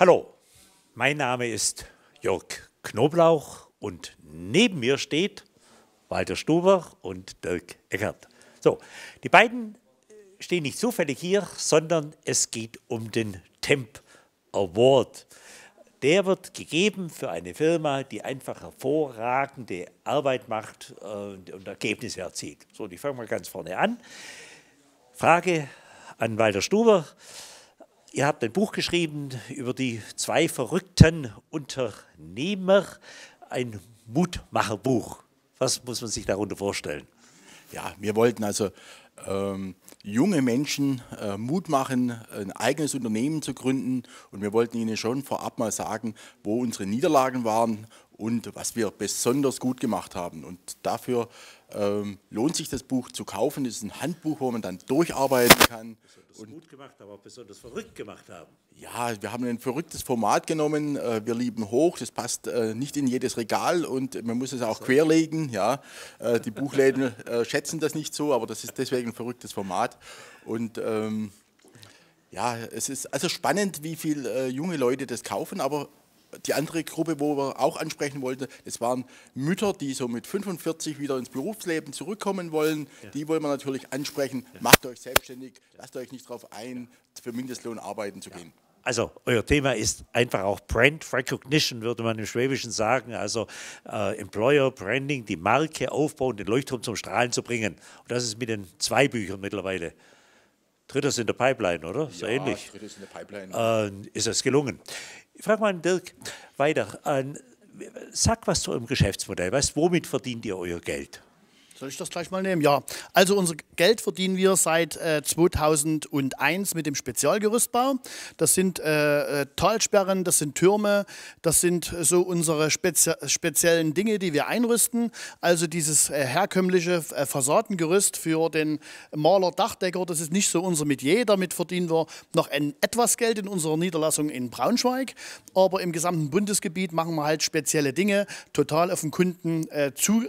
Hallo, mein Name ist Jörg Knoblauch und neben mir steht Walter Stuber und Dirk Eckert. So, die beiden stehen nicht zufällig hier, sondern es geht um den Temp Award. Der wird gegeben für eine Firma, die einfach hervorragende Arbeit macht äh, und, Ergebnisse erzielt. So, ich fange mal ganz vorne an. Frage an Walter Stuber. Ihr habt ein Buch geschrieben über die zwei verrückten Unternehmer, ein Mutmacherbuch. Was muss man sich darunter vorstellen? Ja, wir wollten also ähm, junge Menschen äh, Mut machen, ein eigenes Unternehmen zu gründen. Und wir wollten ihnen schon vorab mal sagen, wo unsere Niederlagen waren und was wir besonders gut gemacht haben. Und dafür ähm, lohnt sich das Buch zu kaufen. Es ist ein Handbuch, wo man dann durcharbeiten kann. Besonders und, gut gemacht, aber auch besonders verrückt gemacht haben. Ja, wir haben ein verrücktes Format genommen. Äh, wir lieben hoch. Das passt äh, nicht in jedes Regal und man muss es auch so. querlegen. Ja, äh, die Buchläden äh, schätzen das nicht so, aber das ist deswegen ein verrücktes Format. Und ähm, ja, es ist also spannend, wie viele äh, junge Leute das kaufen, aber die andere Gruppe, wo wir auch ansprechen wollten, das waren Mütter, die so mit 45 wieder ins Berufsleben zurückkommen wollen. Ja. Die wollen wir natürlich ansprechen. Ja. Macht euch selbstständig, lasst euch nicht darauf ein, für Mindestlohn arbeiten zu gehen. Also euer Thema ist einfach auch Brand Recognition, würde man im Schwäbischen sagen. Also äh, Employer Branding, die Marke aufbauen, den Leuchtturm zum Strahlen zu bringen. Und das ist mit den zwei Büchern mittlerweile Drittes in der Pipeline, oder? So ja, ähnlich. Drittes in der Pipeline. Äh, ist es gelungen. Ich frage mal Dirk weiter. Äh, sag was zu eurem Geschäftsmodell. Was, womit verdient ihr euer Geld? Soll ich das gleich mal nehmen? Ja. Also unser Geld verdienen wir seit äh, 2001 mit dem Spezialgerüstbau. Das sind äh, äh, Talsperren, das sind Türme, das sind äh, so unsere spezi speziellen Dinge, die wir einrüsten. Also dieses äh, herkömmliche Fassadengerüst für den Maler, Dachdecker, das ist nicht so unser Metier. Damit verdienen wir noch ein, etwas Geld in unserer Niederlassung in Braunschweig. Aber im gesamten Bundesgebiet machen wir halt spezielle Dinge, total auf den Kunden äh, zu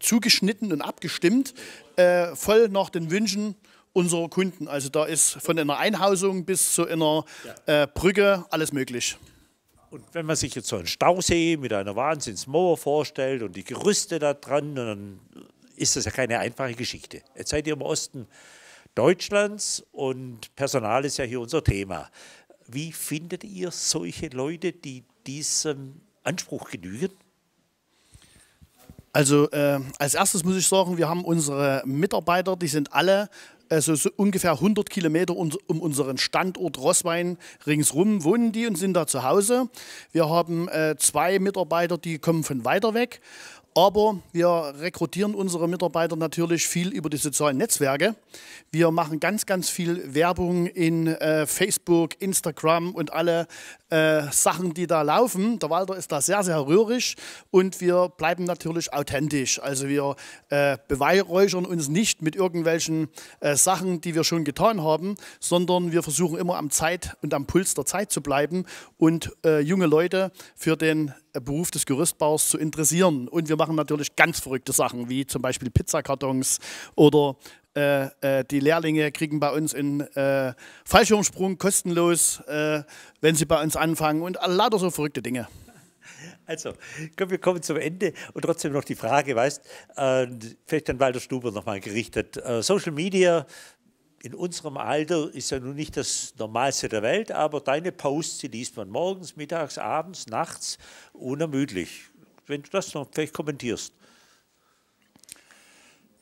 zugeschnitten und abgestimmt, äh, voll nach den Wünschen unserer Kunden. Also da ist von einer Einhausung bis zu einer äh, Brücke alles möglich. Und wenn man sich jetzt so einen Stausee mit einer Wahnsinnsmauer vorstellt und die Gerüste da dran, dann ist das ja keine einfache Geschichte. Jetzt seid ihr im Osten Deutschlands und Personal ist ja hier unser Thema. Wie findet ihr solche Leute, die diesem Anspruch genügen? Also äh, als erstes muss ich sagen, wir haben unsere Mitarbeiter, die sind alle also so ungefähr 100 Kilometer um unseren Standort Rosswein ringsrum wohnen die und sind da zu Hause. Wir haben äh, zwei Mitarbeiter, die kommen von weiter weg aber wir rekrutieren unsere Mitarbeiter natürlich viel über die sozialen Netzwerke. Wir machen ganz, ganz viel Werbung in äh, Facebook, Instagram und alle äh, Sachen, die da laufen. Der Walter ist da sehr, sehr rührig und wir bleiben natürlich authentisch. Also wir äh, beweihräuchern uns nicht mit irgendwelchen äh, Sachen, die wir schon getan haben, sondern wir versuchen immer am Zeit und am Puls der Zeit zu bleiben und äh, junge Leute für den Beruf des Gerüstbaus zu interessieren. Und wir machen natürlich ganz verrückte Sachen, wie zum Beispiel Pizzakartons oder äh, äh, die Lehrlinge kriegen bei uns einen äh, Fallschirmsprung kostenlos, äh, wenn sie bei uns anfangen und lauter so verrückte Dinge. Also, wir kommen zum Ende und trotzdem noch die Frage, weißt, äh, vielleicht an Walter Stuber nochmal gerichtet. Äh, Social Media, in unserem Alter ist ja nun nicht das Normalste der Welt, aber deine Posts, die liest man morgens, mittags, abends, nachts, unermüdlich. Wenn du das noch vielleicht kommentierst.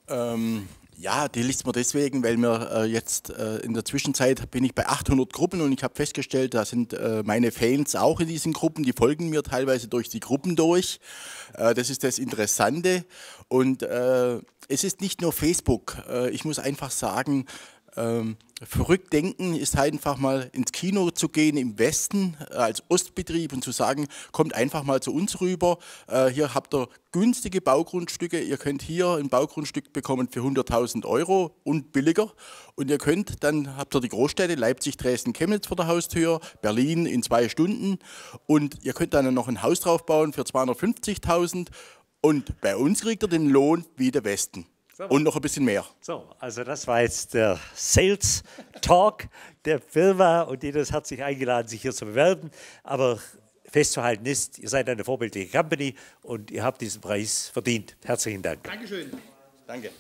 Ähm, ja, die liest man deswegen, weil mir äh, jetzt äh, in der Zwischenzeit bin ich bei 800 Gruppen und ich habe festgestellt, da sind äh, meine Fans auch in diesen Gruppen, die folgen mir teilweise durch die Gruppen durch. Äh, das ist das Interessante und äh, es ist nicht nur Facebook. Äh, ich muss einfach sagen, ähm, verrückt denken ist halt einfach mal ins Kino zu gehen im Westen äh, als Ostbetrieb und zu sagen, kommt einfach mal zu uns rüber. Äh, hier habt ihr günstige Baugrundstücke. Ihr könnt hier ein Baugrundstück bekommen für 100.000 Euro und billiger. Und ihr könnt, dann habt ihr die Großstädte Leipzig, Dresden, Chemnitz vor der Haustür, Berlin in zwei Stunden. Und ihr könnt dann noch ein Haus drauf bauen für 250.000. Und bei uns kriegt ihr den Lohn wie der Westen. So. Und noch ein bisschen mehr. So, also das war jetzt der Sales Talk der Firma und jeder hat sich eingeladen, sich hier zu bewerben. Aber festzuhalten ist, ihr seid eine vorbildliche Company und ihr habt diesen Preis verdient. Herzlichen Dank. Dankeschön. Danke.